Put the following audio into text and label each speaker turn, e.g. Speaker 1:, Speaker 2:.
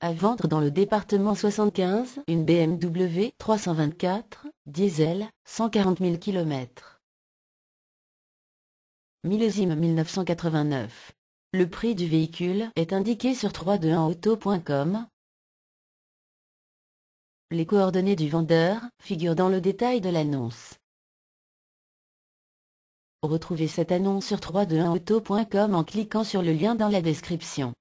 Speaker 1: À vendre dans le département 75, une BMW 324, diesel, 140 000 km. Millésime 1989. Le prix du véhicule est indiqué sur 321auto.com. Les coordonnées du vendeur figurent
Speaker 2: dans le détail de l'annonce. Retrouvez cette annonce sur 321auto.com en cliquant sur le lien dans la description.